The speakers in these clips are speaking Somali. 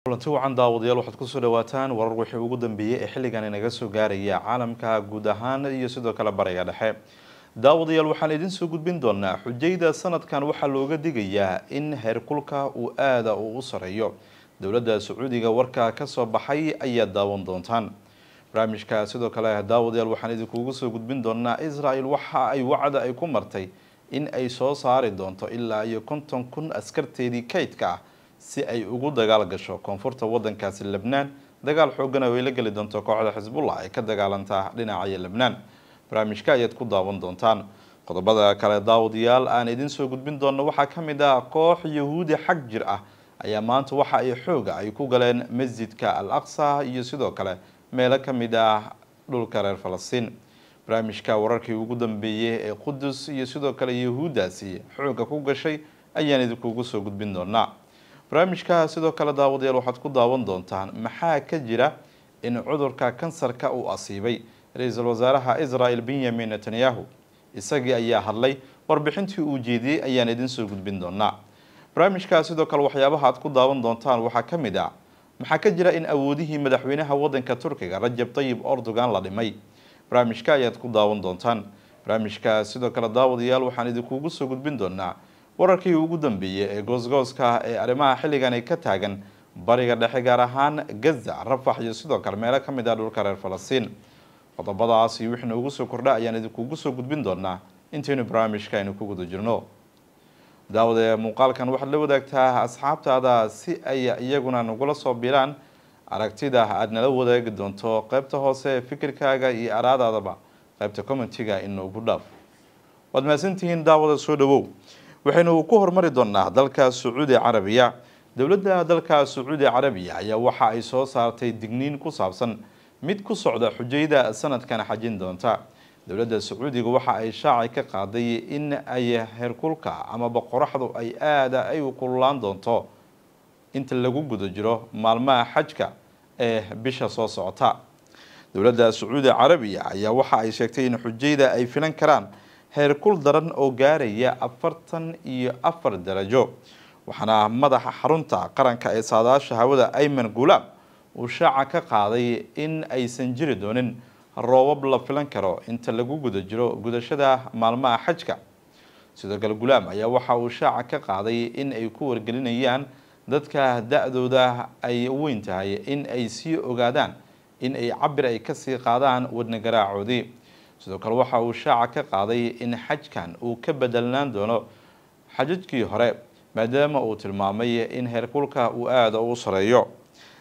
kulanti wacan daawadayaal waxaad kusoo dhawaataan warar wixii ugu dambeeyey ee xilligan inaga soo gaaraya caalamka guud ahaan iyo sidoo kale bariga dhexe daawadayaal waxaan idin soo gudbin doonaa xujayda sanadkan waxaa looga digayaa in heerkulka uu aada uu u sareeyo dowladda sacuudiga warkaa kasoo baxay ayaa daawan doontaan barnaamijka sidoo kale daawadayaal waxaan idinkugu soo gudbin doonaa israel waxa ay wacda ay ku martay in ay soo saari doonto ilaa iyo konton kun askarteedii kaydka ah si ay ugu dagaal gasho koonfurta waddankaasi lebnaan dagaal xoogana way la geli doonto kooxda xisbullah ay ka dagaalantaa dhinacaya lebnaan barnaamijka ayaad ku daawan doontaan qodobada kale daawadayaal aan idin soo gudbin doonno waxaa ka mid ah koox yahuudi xag jir ah ayaa maanta waxa ay xooga ay ku galeen masjidka al aqsa iyo sidoo kale meelo ka mid ah dhulka reer falastiin barnaamijka wararkii ugu dambeeyey ee qudus iyo sidoo kale yahuuddaasi xooga ku gashay ayaan idinkugu soo gudbin doonaa barnaamijka sidoo kale daawadayaal waxaad ku daawan doontaan maxaa ka jira in cudurka kansarka uu asiibay ra-iisul wasaaraha israel benyamin netanyahu isagii ayaa hadlay warbixintii uu jeediyey ayaan idin soo gudbin doonaa barnaamijka sidoo kale waxyaabaha aad ku daawan doontaan waxaa ka mid ah maxaa ka jira in awoodihii madaxweynaha waddanka turkiga rajab tayib ordogan la dhimay barnaamijka ayaad ku daawan doontaan barnaamijka sidoo kale daawadayaal waxaan idinkuugu soo gudbin doonaa wararkii ugu dambeeyey ee goosgooska ah ee arrimaha xilligan ay ka taagan bariga dhexe gaar ahaan gaza rafax iyo sidoo kale meelo ka mid ah dhulka reer falastiin qodobadaas iyo wixii noogu soo kordha ayaan idinkugu soo gudbin doonaa intaynu barnaamijka aynu ku guda jirno daawad ee muuqaalkan waxaad la wadaagtaa asxaabtaada si ay iyaguna nagula soo bilaan aragtida aada nala wadaagi doonto qaybta hoose fikirkaaga iyo araadaadaba qeybta commentiga in noogu dhaaf waad mahadsantihiin daawada soo dhowow waxaynu ku horumari doonaa dalka sacuudi carabiya dowladda dalka sacuudi carabiya ayaa waxa ay soo saartay digniin ku saabsan mid ku socda xujayda sanadkan xajin doonta dowladda sacuudiga waxa ay shaaci ka qaaday in ay herkulka amaba qoraxdu ay aada ay u kululaan doonto inta lagu guda jiro maalmaha xajka ee bisha soo socota dowladda sacuudi carabiya ayaa waxa ay sheegtay in xujayda ay filan karaan heerkul daran oo gaaraya afartan iyo afar darajo waxaana madaxa xarunta qaranka ee saadaasha hawada ayman gulaab uu shaaca ka qaaday in aysan jiri doonin roobab la filan karo inta lagu guda jiro gudashada maalmaha xajka sidoo kale gulaab ayaa waxa uu shaaca ka qaaday in ay ku wargelinayaan dadka da-dooda ay weyn tahay in ay sii ogaadaan in ay cabir ay kasii qaadaan wadnagaraacodii sidoo kale waxa uu shaaca ka qaaday in xajkan uu ka bedelnaan doono xajajkii hore maadaama uu tilmaamay in heerkulka uu aada ugu sareeyo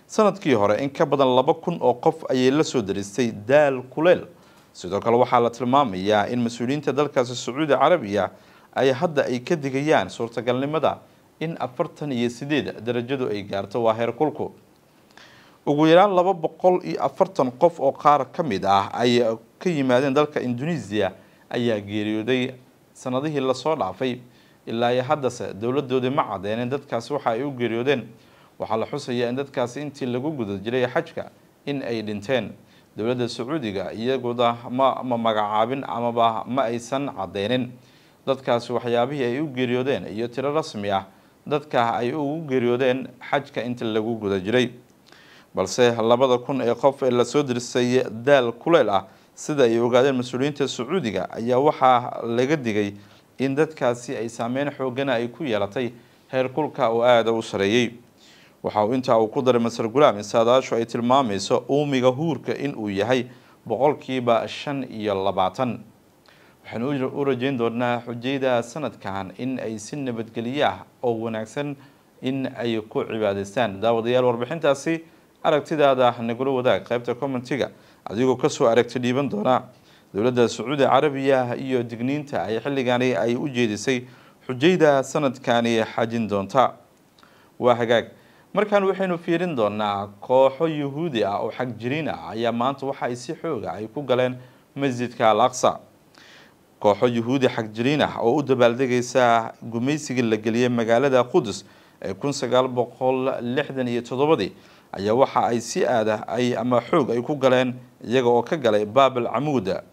sanadkii hore in ka badan laba kun oo qof ayay la soo daristay daal kuleel sidoo kale waxaa la tilmaamayaa in mas-uuliyiinta dalkaasi sacuudi carabiya ay hadda ay ka digayaan suurtagalnimada in afartan iyo sideed darajadu ay gaarto waa heerkulku ugu yaraan laba boqol iyo afartan qof oo qaar ka mid ah ay ka yimaadeen dalka indonesia ayaa geeriyooday sanadihii lasoo dhaafay ilaa iyo haddase dowladoodii ma cadeeneen dadkaasi waxa ay u geeriyoodeen waxaa la xusayaa in dadkaasi intii lagu guda jiray xajka in ay dhinteen dowladda sacuudiga iyaguda ma ma magacaabin amaba ma aysan cadeynin dadkaasi waxyaabihii ay u geeriyoodeen iyo tiro rasmi ah dadka ay ugu geeriyoodeen xajka inta lagu guda jiray balse labada kun ee qof ee lasoo dirsay daal kuleel ah sida ay ogaadeen mas-uuliyiinta sacuudiga ayaa waxaa laga digay in dadkaasi ay saameyn xoogana ay ku yeelatay heerkulka oo aada u sareeyey waxa uu intaa uu ku daray masar gulaam in saadaashu ay tilmaamayso uumiga huurka inuu yahay boqolkiiba shan iyo labaatan waxaan u rajeyn doonaa xujeyda sanadkan in ay si nabadgelyo ah oo wanaagsan in ay ku cibaadaystaan daawadayaal warbixintaasi aragtidaada ah nagula wadaag qeybta commentiga adigoo kasoo aragti dhiiban doonaa dowladda sacuudi carabiya iyo digniinta ay xilligani ay u jeedisay xujayda sanadkani xajin doonta waa hagaag markaan waxaynu fiirin doonaa kooxo yahuudi ah oo xagjiriin ah ayaa maanta waxa ay si xooga ah ay ku galeen masjidka al aqsa kooxo yahuudi xagjiriin ah oo u dabaaldegaysa gumaysigii la geliyay magaalada qudus ee kun sagaal boqol lixdan iyo toddobadii ayaa waxa ay si aada ah ay ama xoog ay ku galeen iyaga oo ka galay baabal camuuda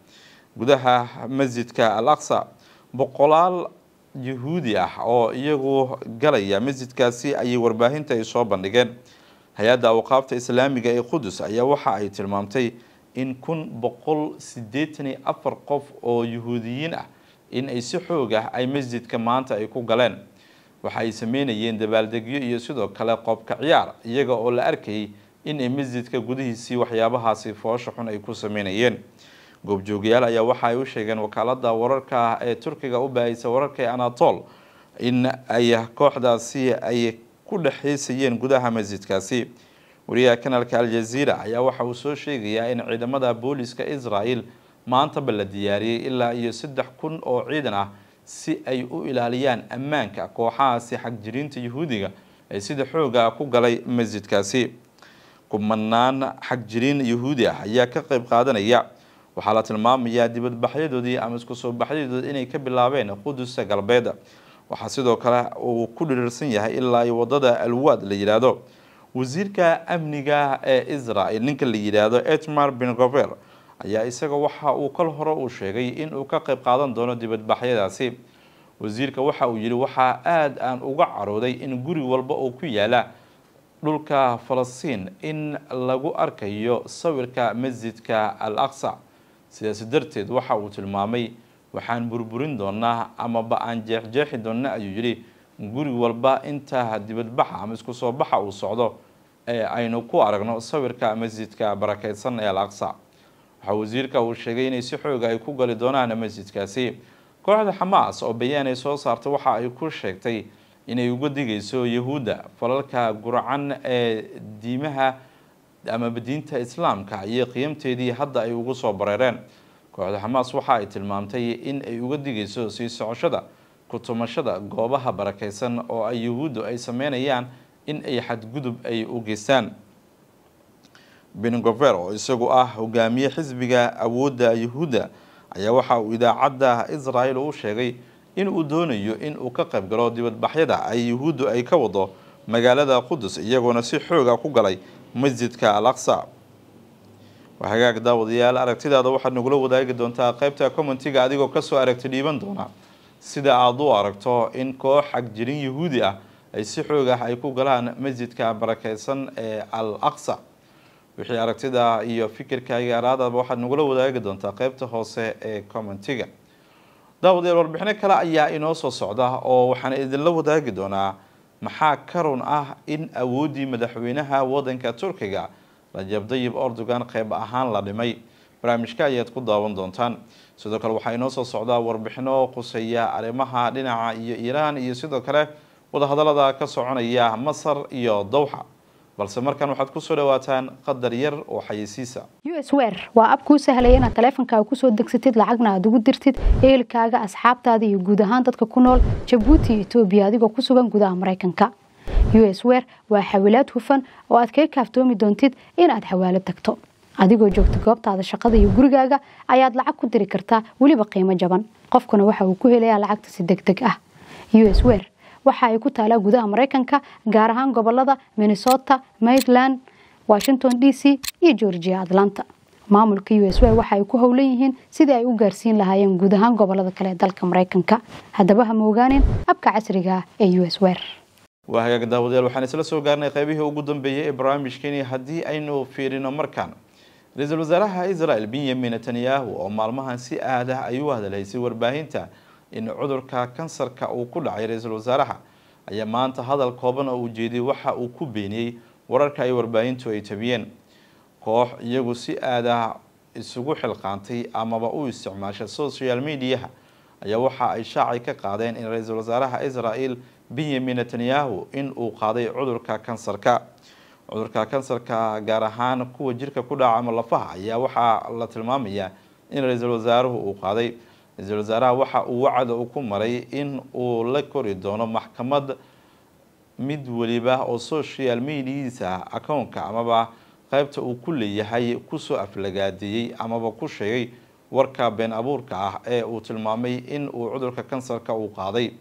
gudaha masjidka al aqsa boqolaal yahuudi ah oo iyagu galaya masjidkaasi ayay warbaahinta ay soo bandhigeen hay-adda awqaafta islaamiga ee qudus ayaa waxa ay tilmaamtay in kun boqol siddeetan sideetani afar qof oo yahuudiyiin ah in ay si xoog ah ay masjidka maanta ay ku galeen waxa ay sameynayeen dabaaldegyo iyo sidoo kale qoobka ciyaar iyaga oo la arkayay inay masjidka gudihiisii waxyaabahaasi foosha xun ay ku sameynayeen goobjoogayaal ayaa waxa ay u sheegeen wakaalada wararka ah ee turkiga u baahaysa wararka anatol in ay kooxdaasi ay ku dhexaysayeen gudaha masjidkaasi wariyaha kanalka al-jazeera ayaa waxa uu soo sheegayaa in ciidamada booliska israel maantaba la diyaariyey ilaa iyo saddex kun oo ciidan ah si ay u ilaaliyaan ammaanka kooxahaasi xagjiriinta yahuudiga ee sida xooga ku galay masjidkaasi kumanaan xagjiriin yahuudi ah ayaa ka qeyb qaadanaya waxaa la tilmaamayaa dibadbaxyadoodii ama isku soo baxyadoodi inay ka bilaabeen qudusa galbeed waxaa sidoo kale uu ku dhirirsan yahay ilaa ay wadada alwaad la yidhaahdo wasiirka amniga ee israel ninka la yidhaahdo etmar bin gober ayaa isaga waxa uu kal hore uu sheegay in uu ka qayb qaadan doono dibadbaxyadaasi wasiirka waxa uu yidhi waxaa aada aan uga carooday in guri walba uu ku yaala dhulka falastiin in lagu arkayo sawirka masjidka al aqsa sidaasi darteed waxa uu tilmaamay waxaan burburin doonaa amaba aan jeexjeexi doonna ayuu yidhi guri walba inta dibadbaxa ama isku soo baxa uu socdo ee aynu ku aragno sawirka masjidka barakeysan ee al aqsa waxaa wasiirka uu sheegay inay si xooga ah ay ku gali doonaan masjidkaasi kooxda xamaas oo bayaan ay soo saartay waxa ay ku sheegtay inay uga digayso yahuudda falalka gurcan ee diimaha amaba diinta islaamka iyo qiyamteedii hadda ay ugu soo bareereen kooxda xamaas waxa ay tilmaamtay in ay uga digayso sii socoshada ku tumashada goobaha barakeysan oo ay yahuuddu ay sameynayaan in ay xadgudub ay u geystaan oo isagu ah hogaamiye xisbiga awoodda yuhuudda ayaa waxa uu idaacadda israel u sheegay in uu doonayo in uu ka qayb galo dibadbaxyada ay yuhuuddu ay ka wado magaalada qudus iyagoona si xooga ku galay masjidka al aqsa waa hagaag daawadayaal aragtidaada waxaad nagula wadaagi doontaa qaybta commentiga adigoo kasoo aragti dhiiban doona sida aada u aragto in koox xagjirin yuhuudi ah ay si xoog ah ay ku galaan masjidka barakeysan ee al aqsa wixii aragtida iyo fikirkaaga araadaba waxaad nagula wadaagi doontaa qeybta hoose ee commentiga daawadeel warbixino kale ayaa inoo soo socda oo waxaan idinla wadaagi doonaa maxaa ka run ah in awooddii madaxweynaha waddanka turkiga rajab dayib ordogan qeyb ahaan la dhimay barnaamijka ayaad ku daawan doontaan sidoo kale waxaa inoo soo socdaa warbixino quseeya arrimaha dhinaca iyo iiraan iyo sidoo kale wadahadallada ka soconaya masar iyo dowxa balse markan waxaad kusoo dhawaataan qadar yar oo xayeysiisa s wer waa ab kuu sahlaya inaad taleefonkaaga kusoo degsatid lacagna aad ugu dirtid ehelkaaga asxaabtaada iyo guud ahaan dadka ku nool jabuuti iyo etoobiya adigoo ku sugan gudaha maraykanka u s wer waa xawilaad hufan oo aad kaga kaaftoomi doontid in aad xawaalo tagto adigoo joogta goobtaada shaqada iyo gurigaaga ayaad lacag ku diri kartaa weliba qiimo jaban qofkuna waxa uu ku helayaa lacagta si deg deg ah us wer waxa ay ku taalaa gudaha maraykanka gaar ahaan gobolada minnesota maryland washington d c iyo georgia atlanta maamulka u s y waxa ay ku howlan yihiin sidii ay u gaarsiin lahaayeen guud ahaan gobolada kale ee dalka maraykanka haddaba ha moogaanin abka casriga ah ee u s wer waa hagaag daawadayaal waxaan isla soo gaarnay qaybihii ugu dambeeyay ee barnaamijkeeni haddii aynu fiirino markan ra-iisul wasaaraha israel benyamin netanyahu oo maalmahan si aadah ayuu hadalhay si warbaahinta in cudurka kansarka uu ku dhacay ra-iisul wasaaraha ayaa maanta hadal kooban oo uu jeediyey waxa uu ku beeniyey wararka ay warbaahintu ay tabiyeen koox iyagu si aad ah isugu xilqaantay amaba u isticmaasha social mediaha ayaa waxa ay shaacay ka qaadeen in ra-iisul wasaaraha israel benyamin netanyahu in uu qaaday cudurka kansarka cudurka kansarka gaar ahaan kuwa jirka ku dhaca ama lafaha ayaa waxaa la tilmaamayaa in ra-iisul wasaaruhu uu qaaday ra-iisul wasaaraha waxa uu wacda u ku maray in uu la kori doono maxkamad mid weliba oo social mediisa accountka amaba qeybta uu ku leeyahay kusoo aflagaadeeyey amaba ku sheegay warka been abuurka ah ee uu tilmaamay in uu cudurka kansarka uu qaaday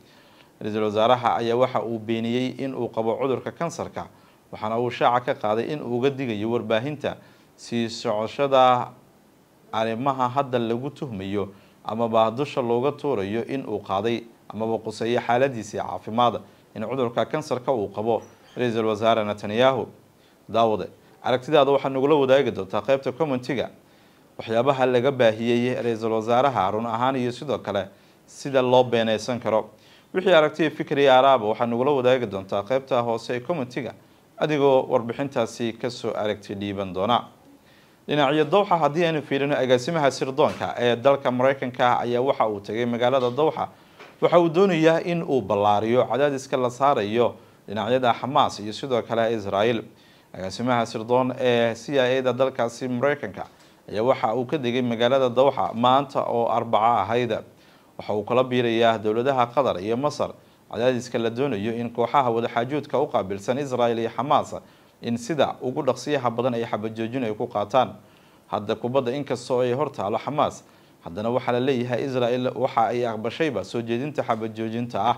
ra-iisul wasaaraha ayaa waxa uu beeniyey in uu qabo cudurka kansarka waxaana uu shaaca ka qaaday in uga digayo warbaahinta sii socoshada arrimaha hadda lagu tuhmayo amaba dusha looga tuurayo in uu qaaday amaba quseeyo xaaladiisii caafimaada in cudurka kansarka uu qabo ra-iisul wasaare netanyahu daawade aragtidaada waxaa nagula wadaagi doontaa qeybta commentiga waxyaabaha laga baahiyey ra-iisul wasaaraha run ahaan iyo sidoo kale sida loo beeneysan karo wixii aragtiya fikriya araaba waxaa nagula wadaagi doontaa qeybta hoose ee commentiga adigoo warbixintaasi kasoo aragti dhiiban doona dhinacyo dowxa haddii aynu fiirino agaasimaha sirdoonka ee dalka maraykanka ayaa waxa uu tegay magaalada dowxa waxa uu doonayaa in uu ballaariyo cadaadiska la saarayo dhinacyada xamaas iyo sidoo kale israael agaasimaha sirdoon ee c i a da dalkaasi maraykanka ayaa waxa uu ka degay magaalada dowxa maanta oo arbaco ahayd waxa uu kala biirayaa dowladaha qatar iyo masar cadaadiska la doonayo in kooxaha wadaxaajuudka u qaabilsan israel iyo xamaas in sida ugu dhaqsiyaha badan ay xabajoojin ay ku qaataan hadda kubadda inkastoo ay hortaalo xamaas haddana waxaa la leeyahay israel waxa ay aqbashayba soo jeedinta xabajoojinta ah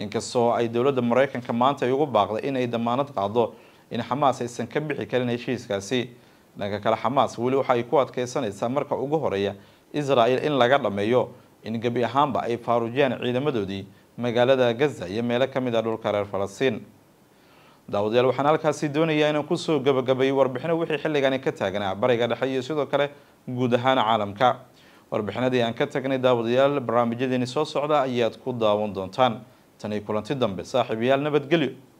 inkastoo ay dowladda maraykanka maanta ay ugu baaqday inay damaanad qaado in xamaas aysan ka bixi karin heshiiskaasi dhanka kale xamaas weli waxa ay ku adkeysanaysaa marka ugu horeeya israel in laga dhameeyo in gebi ahaanba ay faaruujiyaan ciidamadoodii magaalada gaza iyo meelo ka mid ah dhulka reer falastiin daawadayaal waxaan halkaasi doonayaa inaan kusoo gabagabeeyo warbixino wixii xilligani ka taagnaa ah, bariga dhexe iyo sidoo kale guud ahaan caalamka warbixinadii aan ka tagnay daawadayaal barnaamijyadeeni soo socda ayaad ku daawan doontaan tanii kulanti dambe saaxiibayaal nabadgelyo